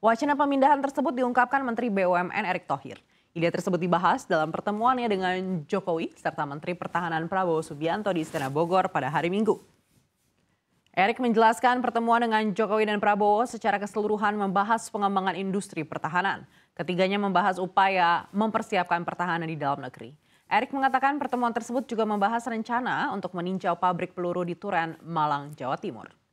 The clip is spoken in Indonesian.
Wacana pemindahan tersebut diungkapkan Menteri BUMN Erick Thohir. Ide tersebut dibahas dalam pertemuannya dengan Jokowi serta Menteri Pertahanan Prabowo Subianto di Istana Bogor pada hari Minggu. Erick menjelaskan pertemuan dengan Jokowi dan Prabowo secara keseluruhan membahas pengembangan industri pertahanan. Ketiganya membahas upaya mempersiapkan pertahanan di dalam negeri. Erick mengatakan pertemuan tersebut juga membahas rencana untuk meninjau pabrik peluru di Turan, Malang, Jawa Timur.